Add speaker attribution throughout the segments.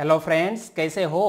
Speaker 1: hello friends कैसे हो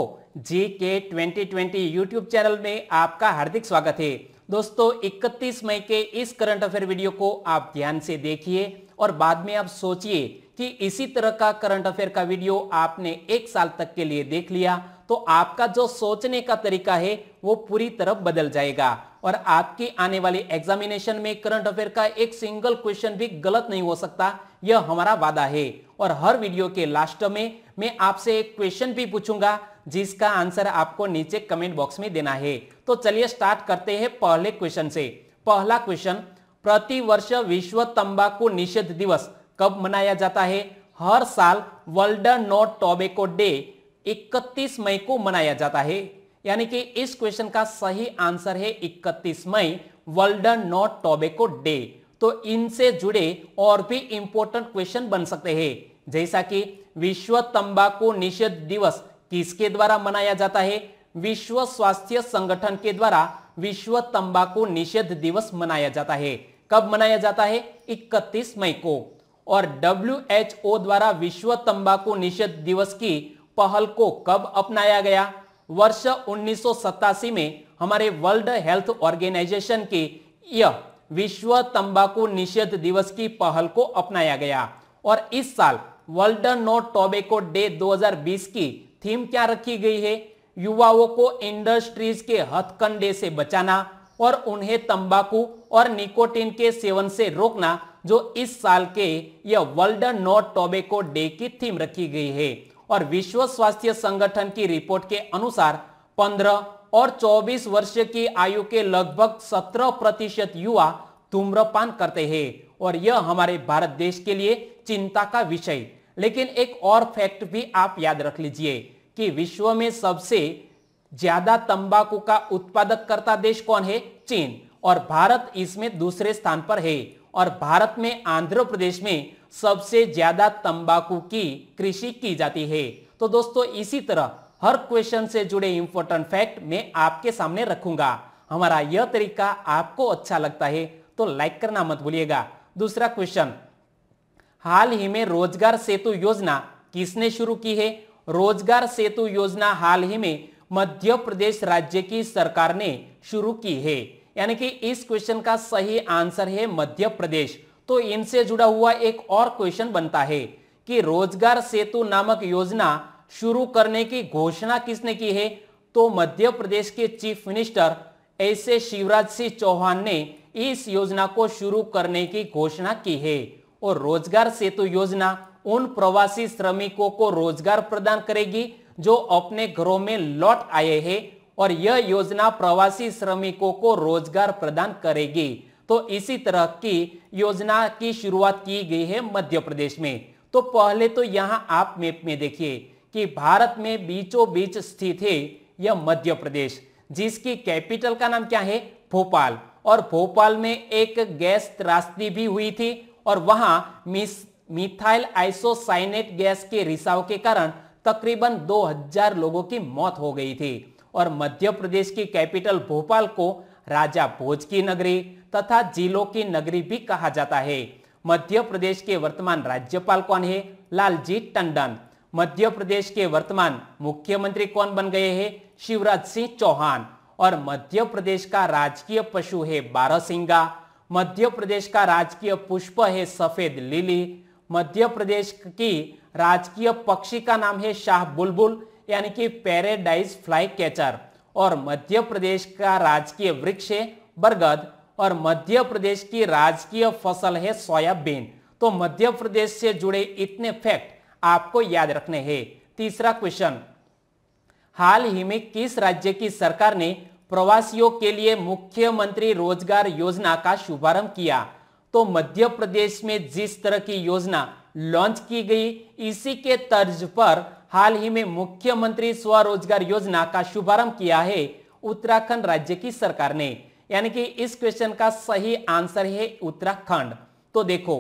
Speaker 1: जी के ट्वेंटी ट्वेंटी यूट्यूब चैनल में आपका हार्दिक स्वागत है दोस्तों 31 मई के इस करंट अफेयर वीडियो को आप ध्यान से देखिए और बाद में आप सोचिए कि इसी तरह का करंट अफेयर का वीडियो आपने एक साल तक के लिए देख लिया तो आपका जो सोचने का तरीका है वो पूरी तरह बदल जाएगा और आपके आने वाले एग्जामिनेशन में करंट अफेयर का एक सिंगल क्वेश्चन भी गलत नहीं हो सकता यह हमारा वादा है और हर वीडियो के लास्ट में मैं आपसे एक क्वेश्चन भी पूछूंगा जिसका आंसर आपको नीचे कमेंट बॉक्स में देना है तो चलिए स्टार्ट करते हैं पहले क्वेश्चन से पहला क्वेश्चन प्रतिवर्ष विश्व तंबाकू निषेध दिवस कब मनाया जाता है हर साल वर्ल्ड नो टोबेको डे 31 मई को मनाया जाता है यानी कि इस क्वेश्चन का सही आंसर है 31 मई वर्ल्ड नॉट टोबेको डे तो इनसे जुड़े और भी इंपोर्टेंट क्वेश्चन बन सकते हैं जैसा कि विश्व तंबाकू निषेध दिवस किसके द्वारा मनाया जाता है विश्व स्वास्थ्य संगठन के द्वारा विश्व तंबाकू निषेध दिवस मनाया जाता है कब मनाया जाता है 31 मई को और डब्ल्यू द्वारा विश्व तंबाकू निषेध दिवस की पहल को कब अपनाया गया वर्ष उन्नीस में हमारे वर्ल्ड हेल्थ ऑर्गेनाइजेशन के यह विश्व तंबाकू निषेध दिवस की पहल को अपनाया गया और इस साल वर्ल्ड नो टोबेको डे 2020 की थीम क्या रखी गई है युवाओं को इंडस्ट्रीज के हथकंडे से बचाना और उन्हें तंबाकू और निकोटिन के सेवन से रोकना जो इस साल के यह वर्ल्ड नो टोबेको डे की थीम रखी गई है और विश्व स्वास्थ्य संगठन की रिपोर्ट के अनुसार 15 और 24 वर्ष की आयु के लगभग 17 प्रतिशत युवा धूम्रपान करते हैं और यह हमारे भारत देश के लिए चिंता का विषय लेकिन एक और फैक्ट भी आप याद रख लीजिए कि विश्व में सबसे ज्यादा तंबाकू का उत्पादक करता देश कौन है चीन और भारत इसमें दूसरे स्थान पर है और भारत में आंध्र प्रदेश में सबसे ज्यादा तंबाकू की कृषि की जाती है तो दोस्तों इसी तरह हर क्वेश्चन से जुड़े इंपोर्टेंट फैक्ट मैं आपके सामने रखूंगा हमारा यह तरीका आपको अच्छा लगता है तो लाइक करना मत भूलिएगा दूसरा क्वेश्चन हाल ही में रोजगार सेतु योजना किसने शुरू की है रोजगार सेतु योजना हाल ही में मध्य प्रदेश राज्य की सरकार ने शुरू की है यानी कि इस क्वेश्चन का सही आंसर है मध्य प्रदेश तो इनसे जुड़ा हुआ एक और क्वेश्चन बनता है कि रोजगार सेतु नामक योजना शुरू करने की घोषणा किसने की है तो मध्य प्रदेश के चीफ मिनिस्टर एस शिवराज सिंह चौहान ने इस योजना को शुरू करने की घोषणा की है और रोजगार सेतु योजना उन प्रवासी श्रमिकों को रोजगार प्रदान करेगी जो अपने घरों में लौट आए हैं और यह योजना प्रवासी श्रमिकों को रोजगार प्रदान करेगी तो इसी तरह की योजना की शुरुआत की गई है मध्य प्रदेश में तो पहले तो यहाँ आप मैप में देखिए कि भारत में बीचों बीच स्थित है यह मध्य प्रदेश जिसकी कैपिटल का नाम क्या है भोपाल और भोपाल में एक गैस त्रासदी भी हुई थी और वहां मिथाइल आइसोसाइनेट गैस के रिसाव के कारण तकरीबन 2000 लोगों की मौत हो गई थी और मध्य प्रदेश की कैपिटल भोपाल को राजा भोज की नगरी तथा जिलों की नगरी भी कहा जाता है मध्य प्रदेश के वर्तमान राज्यपाल कौन है लालजी टंडन मध्य प्रदेश के वर्तमान मुख्यमंत्री कौन बन गए हैं शिवराज सिंह चौहान और मध्य प्रदेश का राजकीय पशु है बारहसिंगा मध्य प्रदेश का राजकीय पुष्प है सफेद लिली मध्य प्रदेश की राजकीय पक्षी का नाम है शाह बुलबुल यानी कि पेराडाइज फ्लाई कैचर और मध्य प्रदेश का राजकीय वृक्ष है बरगद और मध्य प्रदेश की राजकीय फसल है सोयाबीन तो मध्य प्रदेश से जुड़े इतने फैक्ट आपको याद रखने हैं तीसरा क्वेश्चन हाल ही में किस राज्य की सरकार ने प्रवासियों के लिए मुख्यमंत्री रोजगार योजना का शुभारंभ किया तो मध्य प्रदेश में जिस तरह की योजना लॉन्च की गई इसी के तर्ज पर हाल ही में मुख्यमंत्री स्वरोजगार योजना का शुभारंभ किया है उत्तराखंड राज्य की सरकार ने यानी कि इस क्वेश्चन का सही आंसर है उत्तराखंड तो देखो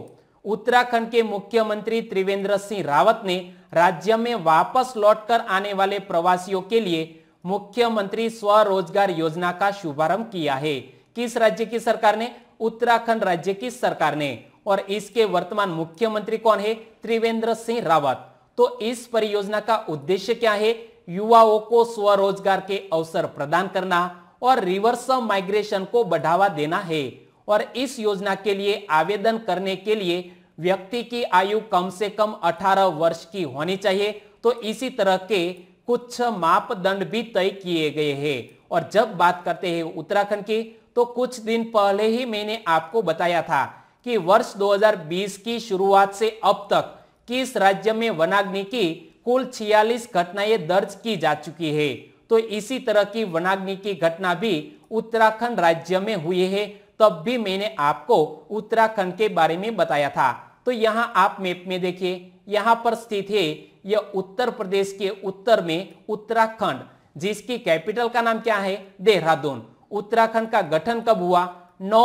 Speaker 1: उत्तराखंड के मुख्यमंत्री त्रिवेंद्र सिंह रावत ने राज्य में वापस लौटकर आने वाले प्रवासियों के लिए मुख्यमंत्री स्वरोजगार योजना का शुभारंभ किया है किस राज्य की सरकार ने उत्तराखंड राज्य की सरकार ने और इसके वर्तमान मुख्यमंत्री कौन है त्रिवेंद्र सिंह रावत तो इस परियोजना का उद्देश्य क्या है युवाओं को स्वरोजगार के अवसर प्रदान करना और रिवर्स माइग्रेशन को बढ़ावा देना है और इस योजना के लिए आवेदन करने के लिए व्यक्ति की आयु कम से कम 18 वर्ष की होनी चाहिए तो इसी तरह के कुछ मापदंड भी तय किए गए हैं और जब बात करते हैं उत्तराखंड की तो कुछ दिन पहले ही मैंने आपको बताया था कि वर्ष 2020 की शुरुआत से अब तक किस राज्य में वनाग्नि की कुल 46 घटनाएं दर्ज की जा चुकी है तो इसी तरह की वनाग्नि की घटना भी उत्तराखंड राज्य में हुई है तब भी मैंने आपको उत्तराखंड के बारे में बताया था तो यहाँ आप मैप में देखिए यहाँ पर स्थित है यह उत्तर प्रदेश के उत्तर में उत्तराखंड जिसकी कैपिटल का नाम क्या है देहरादून उत्तराखंड का गठन कब हुआ 9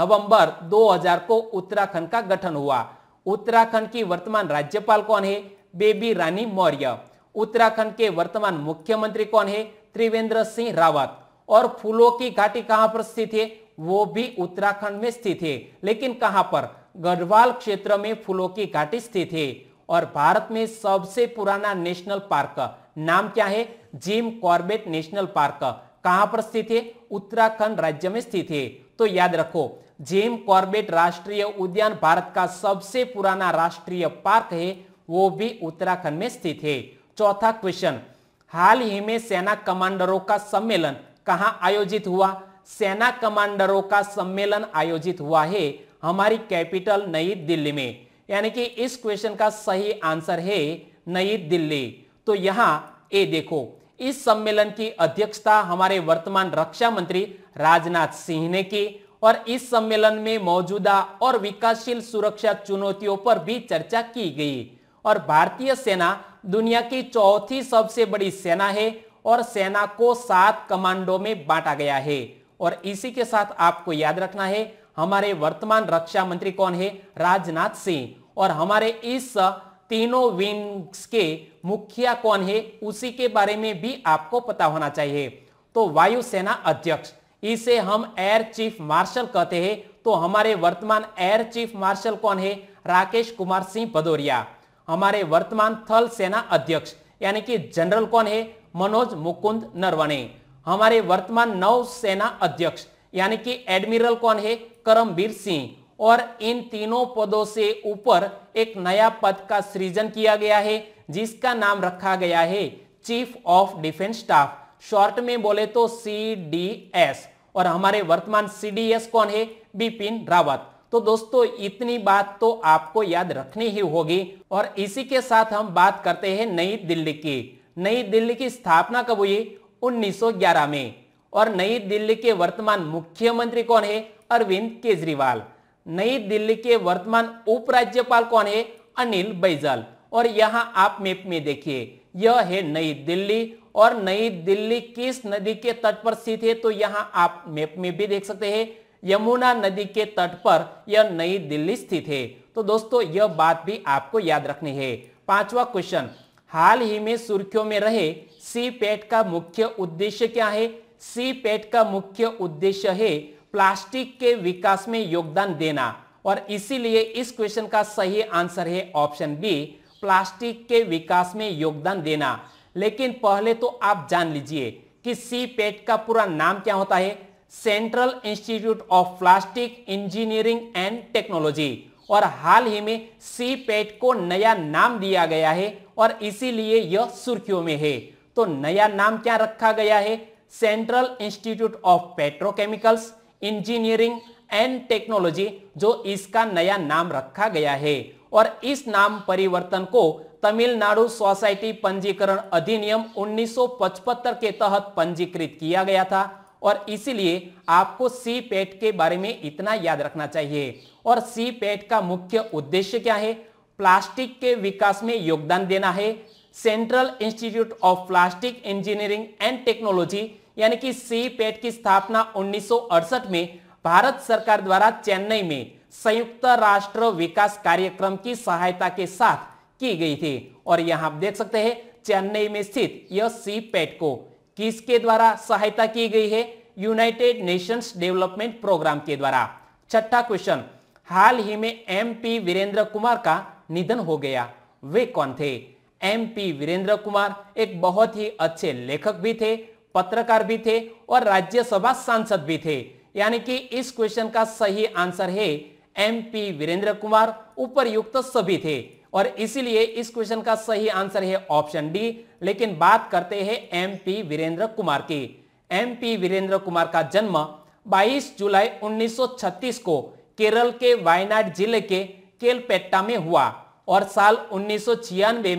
Speaker 1: नवंबर 2000 को उत्तराखंड का गठन हुआ उत्तराखंड की वर्तमान राज्यपाल कौन है बेबी रानी मौर्य उत्तराखंड के वर्तमान मुख्यमंत्री कौन है त्रिवेंद्र सिंह रावत और फूलों की घाटी कहां पर स्थित है वो भी उत्तराखंड में स्थित है लेकिन कहां पर गढ़वाल क्षेत्र में फूलों की घाटी स्थित है और भारत में सबसे पुराना नेशनल पार्क नाम क्या है जिम कॉर्बेट नेशनल पार्क कहां पर स्थित है उत्तराखंड राज्य में स्थित है तो याद रखो जिम कॉर्बेट राष्ट्रीय उद्यान भारत का सबसे पुराना राष्ट्रीय पार्क है वो भी उत्तराखंड में स्थित है चौथा क्वेश्चन हाल ही में सेना कमांडरों का सम्मेलन कहा आयोजित हुआ सेना कमांडरों का सम्मेलन आयोजित हुआ है हमारी कैपिटल नई दिल्ली में यानी कि इस क्वेश्चन का सही आंसर है नई दिल्ली तो यहां ए देखो इस सम्मेलन की अध्यक्षता हमारे वर्तमान रक्षा मंत्री राजनाथ सिंह ने की और इस सम्मेलन में मौजूदा और विकासशील सुरक्षा चुनौतियों पर भी चर्चा की गई और भारतीय सेना दुनिया की चौथी सबसे बड़ी सेना है और सेना को सात कमांडो में बांटा गया है और इसी के साथ आपको याद रखना है हमारे वर्तमान रक्षा मंत्री कौन है राजनाथ सिंह और हमारे इस तीनों विंग्स के मुखिया कौन है उसी के बारे में भी आपको पता होना चाहिए तो वायुसेना अध्यक्ष इसे हम एयर चीफ मार्शल कहते हैं तो हमारे वर्तमान एयर चीफ मार्शल कौन है राकेश कुमार सिंह भदौरिया हमारे वर्तमान थल सेना अध्यक्ष यानी कि जनरल कौन है मनोज मुकुंद नरवणे हमारे वर्तमान नौसेना अध्यक्ष यानी कि एडमिरल कौन है करमबीर सिंह और इन तीनों पदों से ऊपर एक नया पद का सृजन किया गया है जिसका नाम रखा गया है chief of defence staff short में बोले तो सी और हमारे वर्तमान एस कौन है बिपिन रावत तो दोस्तों इतनी बात तो आपको याद रखनी ही होगी और इसी के साथ हम बात करते हैं नई दिल्ली की नई दिल्ली की स्थापना कब हुई 1911 में और नई दिल्ली के वर्तमान मुख्यमंत्री कौन है अरविंद केजरीवाल नई दिल्ली के वर्तमान उपराज्यपाल कौन है अनिल बैजल और यहाँ आप मैप में देखिए यह है नई दिल्ली और नई दिल्ली किस नदी के तट पर स्थित है तो यहाँ आप मैप में भी देख सकते हैं यमुना नदी के तट पर यह नई दिल्ली स्थित है तो दोस्तों यह बात भी आपको याद रखनी है पांचवा क्वेश्चन हाल ही में सुर्खियों में रहे सी पेट का मुख्य उद्देश्य क्या है सी पेट का मुख्य उद्देश्य है प्लास्टिक के विकास में योगदान देना और इसीलिए इस क्वेश्चन का सही आंसर है ऑप्शन बी प्लास्टिक के विकास में योगदान देना लेकिन पहले तो आप जान लीजिए कि सी पेट का पूरा नाम क्या होता है Central Institute of Plastic Engineering and Technology और हाल ही में सी पेट को नया नाम दिया गया है और इसीलिए यह सुर्खियों में है तो नया नाम क्या रखा गया है Central Institute of Petrochemicals Engineering and Technology जो इसका नया नाम रखा गया है और इस नाम परिवर्तन को तमिलनाडु सोसाइटी पंजीकरण अधिनियम 1975 के तहत पंजीकृत किया गया था और इसीलिए आपको सी पैट के बारे में इतना याद रखना चाहिए और सी पैट का मुख्य उद्देश्य क्या है प्लास्टिक के विकास में योगदान देना है Central Institute of Plastic Engineering and Technology यानी कि सी पैट की स्थापना उन्नीस में भारत सरकार द्वारा चेन्नई में संयुक्त राष्ट्र विकास कार्यक्रम की सहायता के साथ की गई थी और यहां आप देख सकते हैं चेन्नई में स्थित यह सी पैट को किसके द्वारा सहायता की गई है यूनाइटेड नेशंस डेवलपमेंट प्रोग्राम के द्वारा छठा क्वेश्चन हाल ही में एमपी वीरेंद्र कुमार का निधन हो गया वे कौन थे एमपी वीरेंद्र कुमार एक बहुत ही अच्छे लेखक भी थे पत्रकार भी थे और राज्यसभा सांसद भी थे यानी कि इस क्वेश्चन का सही आंसर है एमपी वीरेंद्र कुमार उपरयुक्त सभी थे और इसीलिए इस क्वेश्चन का सही आंसर है ऑप्शन डी लेकिन बात करते हैं एमपी वीरेंद्र कुमार की एमपी वीरेंद्र कुमार का जन्म 22 जुलाई 1936 को केरल के वायनाड जिले के केलपेट्टा में हुआ और साल उन्नीस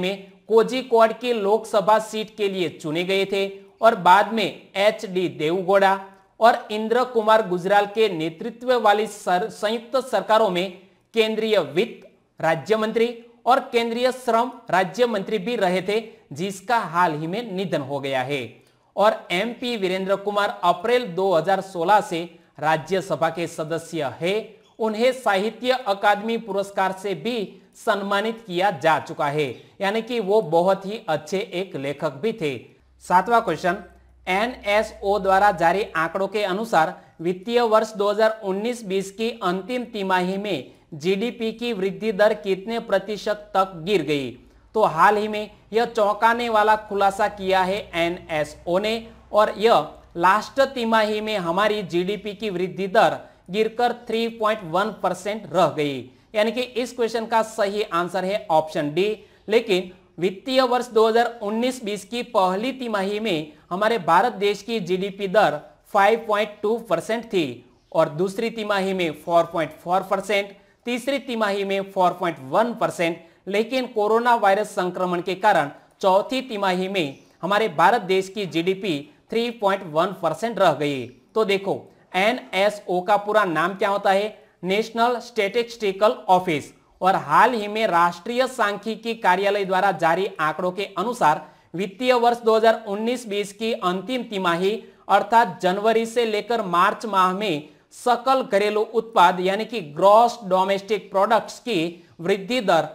Speaker 1: में कोजिकोड की लोकसभा सीट के लिए चुने गए थे और बाद में एच डी देवगौड़ा और इंद्र कुमार गुजराल के नेतृत्व वाली सर, संयुक्त सरकारों में केंद्रीय वित्त राज्य मंत्री और केंद्रीय श्रम राज्य मंत्री भी रहे थे जिसका हाल ही में निधन हो गया है और एमपी वीरेंद्र कुमार अप्रैल 2016 से राज्यसभा के सदस्य है उन्हें साहित्य अकादमी पुरस्कार से भी सम्मानित किया जा चुका है यानी कि वो बहुत ही अच्छे एक लेखक भी थे सातवां क्वेश्चन एनएसओ द्वारा जारी आंकड़ों के अनुसार वित्तीय वर्ष 2019-20 की अंतिम तिमाही में जीडीपी की वृद्धि दर कितने प्रतिशत तक गिर गई तो हाल ही में यह चौंकाने वाला खुलासा किया है एनएसओ ने और यह लास्ट तिमाही में हमारी जीडीपी की वृद्धि दर गिरकर 3.1 परसेंट रह गई यानी कि इस क्वेश्चन का सही आंसर है ऑप्शन डी लेकिन वित्तीय वर्ष 2019-20 की पहली तिमाही में हमारे भारत देश की जीडीपी दर 5.2 परसेंट थी और दूसरी तिमाही में 4.4 परसेंट तीसरी तिमाही में 4.1 परसेंट लेकिन कोरोना वायरस संक्रमण के कारण चौथी तिमाही में हमारे भारत देश की जीडीपी 3.1 परसेंट रह गई तो देखो एनएसओ का पूरा नाम क्या होता है नेशनल स्टेटिस्टिकल ऑफिस और हाल ही में राष्ट्रीय सांख्यिकी कार्यालय द्वारा जारी आंकड़ों के अनुसार वित्तीय वर्ष 2019-20 की अंतिम तिमाही अर्थात जनवरी से लेकर मार्च माह में सकल घरेलू उत्पाद यानी कि ग्रॉस डोमेस्टिक प्रोडक्ट्स की वृद्धि दर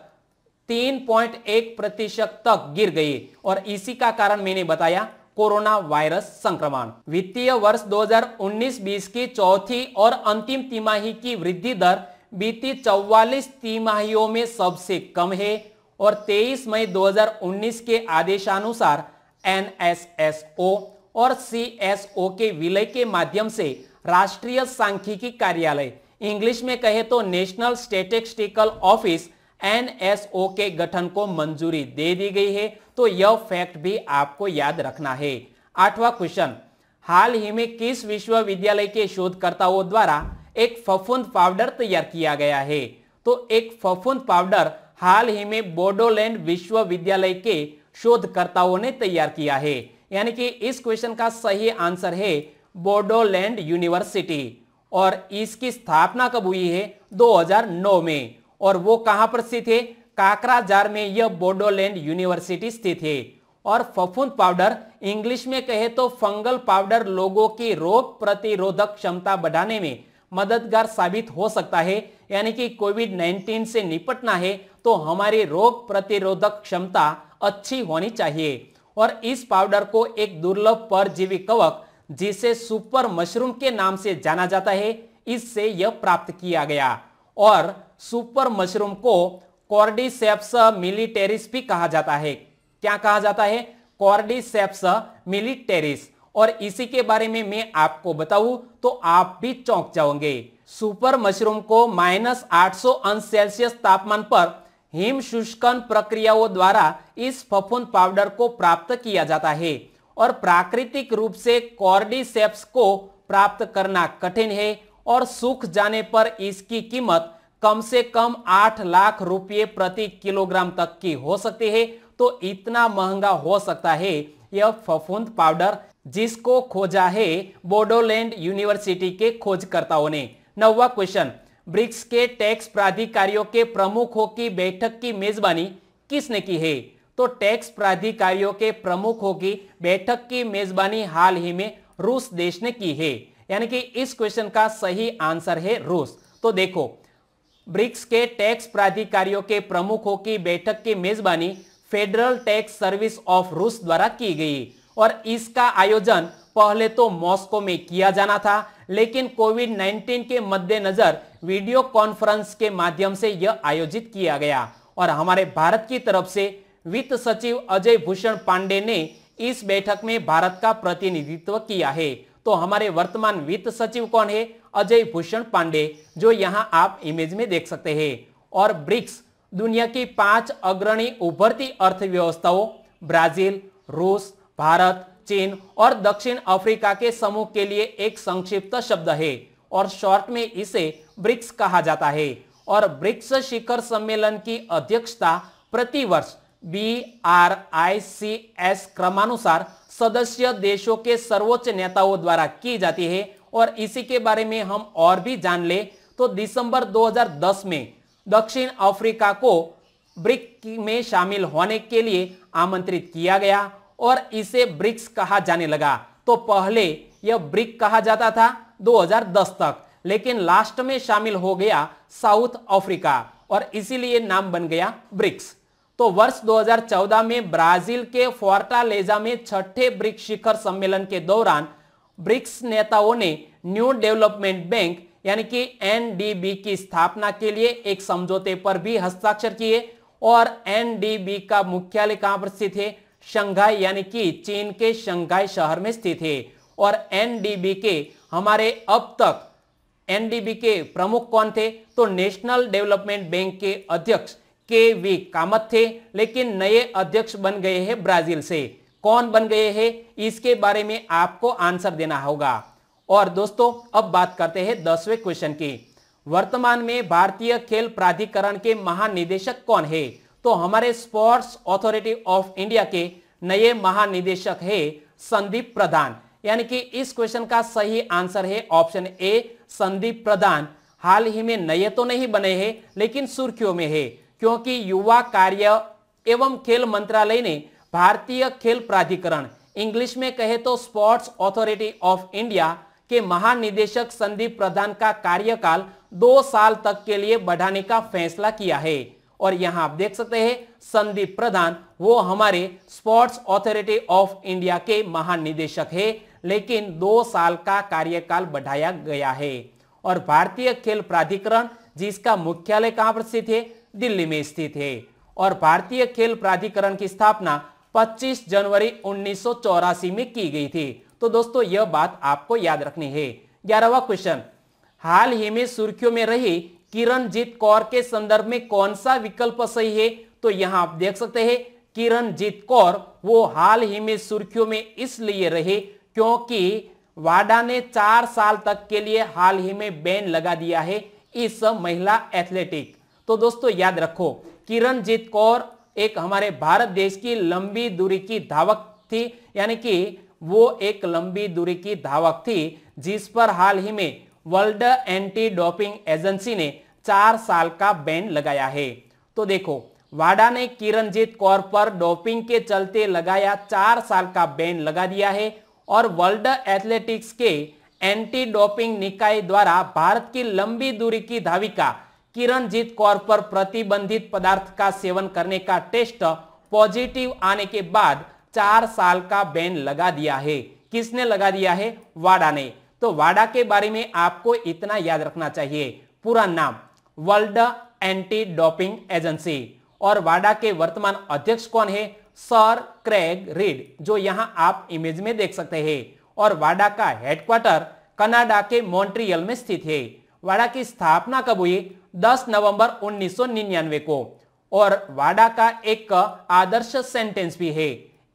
Speaker 1: 3.1 प्रतिशत तक गिर गई और इसी का कारण मैंने बताया कोरोना वायरस संक्रमण वित्तीय वर्ष 2019-20 की चौथी और अंतिम तिमाही की वृद्धि दर बीती 44 तिमाहियों में सबसे कम है और 23 मई 2019 के आदेशानुसार एनएसएसओ और सीएसओ के विलय के माध्यम से राष्ट्रीय सांख्यिकी कार्यालय इंग्लिश में कहे तो नेशनल स्टेटिस्टिकल ऑफिस एनएसओ के गठन को मंजूरी दे दी गई है तो यह फैक्ट भी आपको याद रखना है आठवां क्वेश्चन हाल ही में किस विश्वविद्यालय के शोधकर्ताओं द्वारा एक फफूंद पाउडर तैयार किया गया है तो एक फफूंद पाउडर हाल ही में बोडोलैंड विश्वविद्यालय के शोधकर्ताओं ने तैयार किया है यानी कि इस क्वेश्चन का सही आंसर है बोडोलैंड यूनिवर्सिटी और इसकी स्थापना कब हुई है 2009 में और वो कहां पर स्थित है काकराजार में यह बोडोलैंड यूनिवर्सिटी स्थित है और फफूंद पाउडर इंग्लिश में कहे तो फंगल पाउडर लोगों की रोग प्रतिरोधक क्षमता बढ़ाने में मददगार साबित हो सकता है यानी कि कोविड 19 से निपटना है तो हमारी रोग प्रतिरोधक क्षमता अच्छी होनी चाहिए और इस पाउडर को एक दुर्लभ परजीवी कवक जिसे सुपर मशरूम के नाम से जाना जाता है इससे यह प्राप्त किया गया और सुपर मशरूम को कॉर्डिसेप्स मिलिटेरिस भी कहा जाता है क्या कहा जाता है कॉर्डिसेप्स मिलिटेरिस और इसी के बारे में मैं आपको बताऊं तो आप भी चौंक जाओगे सुपर मशरूम को माइनस आठ अंश सेल्सियस तापमान पर हिम शुष्कन प्रक्रियाओं द्वारा इस फफून पाउडर को प्राप्त किया जाता है और प्राकृतिक रूप से कॉर्डिसेप्स को प्राप्त करना कठिन है और सूख जाने पर इसकी कीमत कम से कम आठ लाख रुपये प्रति किलोग्राम तक की हो सकती है तो इतना महंगा हो सकता है यह फफूंद पाउडर जिसको खोजा है बोडोलैंड यूनिवर्सिटी के खोजकर्ताओं ने नौवा क्वेश्चन ब्रिक्स के टैक्स प्राधिकारियों के प्रमुखों की बैठक की मेजबानी किसने की है तो टैक्स प्राधिकारियों के प्रमुखों की बैठक की मेजबानी हाल ही में रूस देश ने की है यानी कि इस क्वेश्चन का सही आंसर है रूस तो देखो ब्रिक्स के टैक्स प्राधिकारियों के प्रमुखों की बैठक की मेजबानी फेडरल टैक्स सर्विस ऑफ रूस द्वारा की गई और इसका आयोजन पहले तो मॉस्को में किया जाना था लेकिन कोविड 19 के मद्देनजर वीडियो कॉन्फ्रेंस के माध्यम से यह आयोजित किया गया और हमारे भारत की तरफ से वित्त सचिव अजय भूषण पांडे ने इस बैठक में भारत का प्रतिनिधित्व किया है तो हमारे वर्तमान वित्त सचिव कौन है अजय भूषण पांडे जो यहाँ आप इमेज में देख सकते हैं और ब्रिक्स दुनिया की पांच अग्रणी उभरती अर्थव्यवस्थाओं ब्राजील रूस भारत चीन और दक्षिण अफ्रीका के समूह के लिए एक संक्षिप्त शब्द है और शॉर्ट में इसे ब्रिक्स कहा जाता है और ब्रिक्स शिखर सम्मेलन की अध्यक्षता प्रतिवर्ष B R I C S क्रमानुसार सदस्य देशों के सर्वोच्च नेताओं द्वारा की जाती है और इसी के बारे में हम और भी जान ले तो दिसंबर 2010 में दक्षिण अफ्रीका को ब्रिक में शामिल होने के लिए आमंत्रित किया गया और इसे ब्रिक्स कहा जाने लगा तो पहले यह ब्रिक कहा जाता था 2010 तक लेकिन लास्ट में शामिल हो गया साउथ अफ्रीका और इसीलिए नाम बन गया ब्रिक्स तो वर्ष 2014 में ब्राजील के फोर्टालेजा में छठे ब्रिक्स शिखर सम्मेलन के दौरान ब्रिक्स नेताओं ने न्यू डेवलपमेंट बैंक यानी कि एनडीबी की स्थापना के लिए एक समझौते पर भी हस्ताक्षर किए और एनडीबी का मुख्यालय कहां पर स्थित है शंघाई यानी कि चीन के शंघाई शहर में स्थित है और एनडीबी के हमारे अब तक एनडीबी के प्रमुख कौन थे तो नेशनल डेवलपमेंट बैंक के अध्यक्ष के वी कामत थे लेकिन नए अध्यक्ष बन गए हैं ब्राजील से कौन बन गए हैं इसके बारे में आपको आंसर देना होगा और दोस्तों अब बात करते हैं दसवें क्वेश्चन की वर्तमान में भारतीय खेल प्राधिकरण के महानिदेशक कौन है तो हमारे स्पोर्ट्स ऑथोरिटी ऑफ इंडिया के नए महानिदेशक है संदीप प्रधान यानी कि इस क्वेश्चन का सही आंसर है ऑप्शन ए संदीप प्रधान हाल ही में नए तो नहीं बने हैं लेकिन सुर्खियों में है क्योंकि युवा कार्य एवं खेल मंत्रालय ने भारतीय खेल प्राधिकरण इंग्लिश में कहे तो स्पोर्ट्स ऑथोरिटी ऑफ इंडिया के महानिदेशक संदीप प्रधान का कार्यकाल दो साल तक के लिए बढ़ाने का फैसला किया है और यहां आप देख सकते हैं संदीप प्रधान वो हमारे स्पोर्ट्स ऑथोरिटी ऑफ इंडिया के महानिदेशक है लेकिन दो साल का कार्यकाल बढ़ाया गया है और भारतीय खेल प्राधिकरण जिसका मुख्यालय कहां पर स्थित है दिल्ली में स्थित है और भारतीय खेल प्राधिकरण की स्थापना 25 जनवरी उन्नीस में की गई थी तो दोस्तों यह बात आपको याद रखनी है ग्यारहवा क्वेश्चन हाल ही में सुर्खियों में रही किरणजीत कौर के संदर्भ में कौन सा विकल्प सही है तो यहां आप देख सकते हैं किरणजीत कौर वो हाल ही में सुर्खियों में इसलिए रहे क्योंकि वाडा ने चार साल तक के लिए हाल ही में बैन लगा दिया है इस महिला एथलेटिक तो दोस्तों याद रखो किरणजीत कौर एक हमारे भारत देश की लंबी दूरी की धावक थी यानी कि वो एक लंबी दूरी की धावक थी जिस पर हाल ही में वर्ल्ड एंटी डोपिंग एजेंसी ने चार साल का बैन लगाया है तो देखो वाडा ने किरणजीत कौर पर डोपिंग के चलते लगाया चार साल का बैन लगा दिया है और वर्ल्ड एथलेटिक्स के एंटी डोपिंग निकाय द्वारा भारत की लंबी दूरी की धाविका किरणजीत कौर पर प्रतिबंधित पदार्थ का सेवन करने का टेस्ट पॉजिटिव आने के बाद चार साल का बैन लगा दिया है किसने लगा दिया है वाडा ने तो वाडा के बारे में आपको इतना याद रखना चाहिए पूरा नाम वर्ल्ड एंटी डोपिंग एजेंसी और वाडा के वर्तमान अध्यक्ष कौन है सर क्रेग रीड जो यहां आप इमेज में देख सकते हैं और वाडा का हेडक्वार्टर कनाडा के मॉन्ट्रियल में स्थित है वाडा की स्थापना कब हुई 10 नवंबर 1999 को और वाडा का एक आदर्श सेंटेंस भी है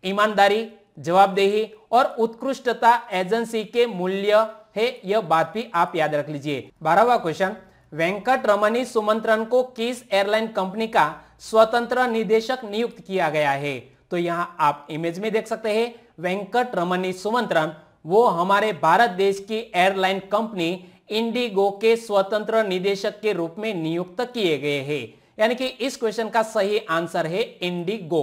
Speaker 1: ईमानदारी जवाबदेही और उत्कृष्टता एजेंसी के मूल्य है यह बात भी आप याद रख लीजिए बारहवा क्वेश्चन वेंकट रमनी सुमंत्रन को किस एयरलाइन कंपनी का स्वतंत्र निदेशक नियुक्त किया गया है तो यहाँ आप इमेज में देख सकते हैं वेंकट रमनी सुमंत्रन वो हमारे भारत देश की एयरलाइन कंपनी इंडिगो के स्वतंत्र निदेशक के रूप में नियुक्त किए गए हैं यानी कि इस क्वेश्चन का सही आंसर है इंडिगो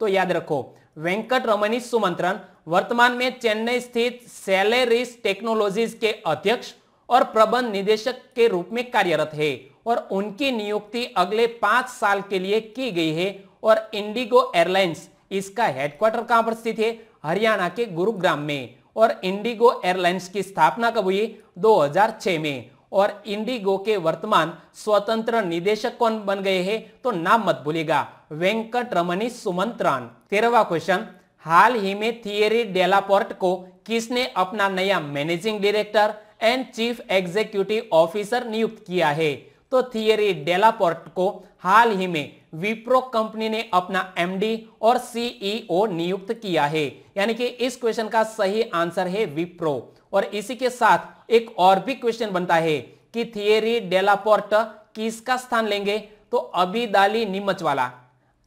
Speaker 1: तो याद रखो वेंकट रमनी सुमंत्रन वर्तमान में चेन्नई स्थित सैलेरिस टेक्नोलॉजीज के अध्यक्ष और प्रबंध निदेशक के रूप में कार्यरत है और उनकी नियुक्ति अगले पांच साल के लिए की गई है और इंडिगो एयरलाइंस इसका हेडक्वार्टर कहां पर स्थित है हरियाणा के गुरुग्राम में और इंडिगो एयरलाइंस की स्थापना कब हुई 2006 में और इंडिगो के वर्तमान स्वतंत्र निदेशक कौन बन गए हैं तो नाम मत भूलिएगा वेंकट रमनी सुमंत्रान तेरहवा क्वेश्चन हाल ही में थियरी डेलापोर्ट को किसने अपना नया managing director and chief executive officer नियुक्त किया है तो थियरी डेलापोर्ट को हाल ही में विप्रो कंपनी ने अपना एमडी और सीईओ e नियुक्त किया है यानी कि इस क्वेश्चन का सही आंसर है विप्रो और इसी के साथ एक और भी क्वेश्चन बनता है कि थियरी डेलापोर्ट किसका स्थान लेंगे तो दाली नीमच वाला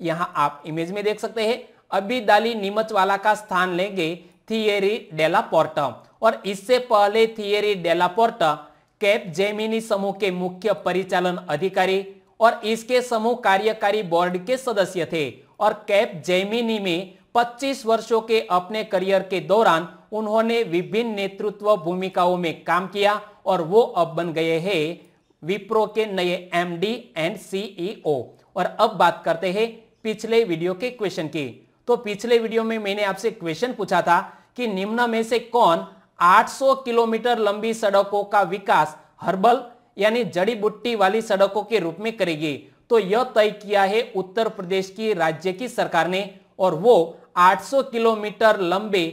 Speaker 1: यहां आप इमेज में देख सकते हैं दाली नीमच वाला का स्थान लेंगे थियरी डेलापोर्ट और इससे पहले थियरी डेलापोर्ट कैप जेमिनी समूह के मुख्य परिचालन अधिकारी और इसके समूह कार्यकारी बोर्ड के सदस्य थे और कैप जेमिनी में 25 वर्षों के अपने करियर के दौरान उन्होंने विभिन्न नेतृत्व भूमिकाओं में काम किया और वो अब बन गए हैं विप्रो के नए एमडी एंड सीईओ और अब बात करते हैं पिछले वीडियो के क्वेश्चन की तो पिछले वीडियो में मैंने आपसे क्वेश्चन पूछा था कि निम्न में से कौन 800 किलोमीटर लंबी सड़कों का विकास हर्बल यानी जड़ी बुट्टी वाली सड़कों के रूप में करेगी तो यह तय किया है उत्तर प्रदेश की राज्य की सरकार ने और वो 800 किलोमीटर लंबे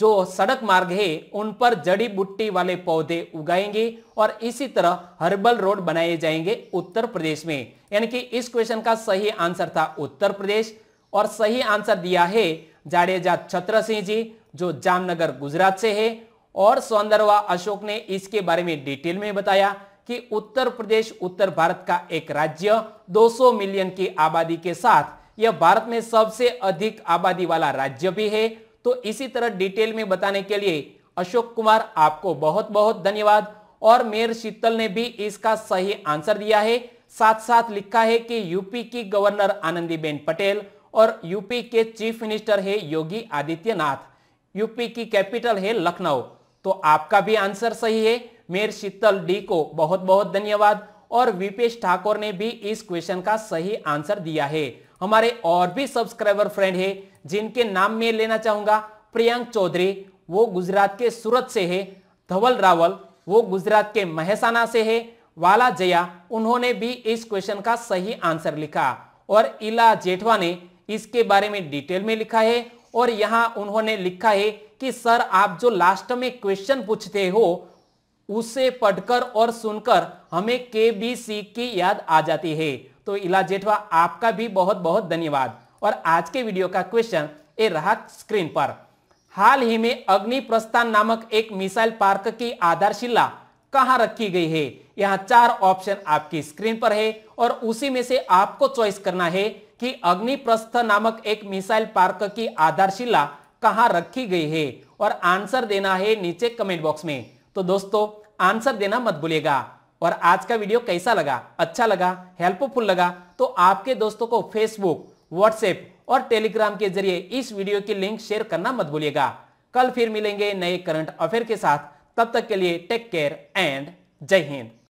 Speaker 1: जो सड़क मार्ग है उन पर जड़ी बुट्टी वाले पौधे उगाएंगे और इसी तरह हर्बल रोड बनाए जाएंगे उत्तर प्रदेश में यानी कि इस क्वेश्चन का सही आंसर था उत्तर प्रदेश और सही आंसर दिया है जाडेजा छत्र सिंह जी जो जामनगर गुजरात से है और सौंदरवा अशोक ने इसके बारे में डिटेल में बताया कि उत्तर प्रदेश उत्तर भारत का एक राज्य 200 मिलियन की आबादी के साथ यह भारत में सबसे अधिक आबादी वाला राज्य भी है तो इसी तरह डिटेल में बताने के लिए अशोक कुमार आपको बहुत बहुत धन्यवाद और मेयर शीतल ने भी इसका सही आंसर दिया है साथ साथ लिखा है कि यूपी की गवर्नर आनंदीबेन पटेल और यूपी के चीफ मिनिस्टर है योगी आदित्यनाथ यूपी की कैपिटल है लखनऊ तो आपका भी आंसर सही है मेयर शीतल डी को बहुत बहुत धन्यवाद और विपेश ठाकुर ने भी इस क्वेश्चन का सही आंसर दिया है हमारे और भी सब्सक्राइबर फ्रेंड है जिनके नाम में लेना चाहूंगा प्रियंक चौधरी वो गुजरात के सूरत से है धवल रावल वो गुजरात के महसाना से है वाला जया उन्होंने भी इस क्वेश्चन का सही आंसर लिखा और इला जेठवा ने इसके बारे में डिटेल में लिखा है और यहाँ उन्होंने लिखा है कि सर आप जो लास्ट में क्वेश्चन पूछते हो उसे पढ़कर और सुनकर हमें के बी सी की याद आ जाती है तो इला जेठवा आपका भी बहुत बहुत धन्यवाद और आज के वीडियो का क्वेश्चन ये रहा स्क्रीन पर हाल ही में अग्नि प्रस्थान नामक एक मिसाइल पार्क की आधारशिला कहा रखी गई है यहाँ चार ऑप्शन आपकी स्क्रीन पर है और उसी में से आपको चॉइस करना है कि अग्निप्रस्थ नामक एक मिसाइल पार्क की आधारशिला कहा रखी गई है और आंसर देना है नीचे कमेंट बॉक्स में तो दोस्तों आंसर देना मत भूलिएगा और आज का वीडियो कैसा लगा अच्छा लगा हेल्पफुल लगा तो आपके दोस्तों को फेसबुक व्हाट्सएप और टेलीग्राम के जरिए इस वीडियो की लिंक शेयर करना मत भूलिएगा कल फिर मिलेंगे नए करंट अफेयर के साथ तब तक के लिए टेक केयर एंड जय हिंद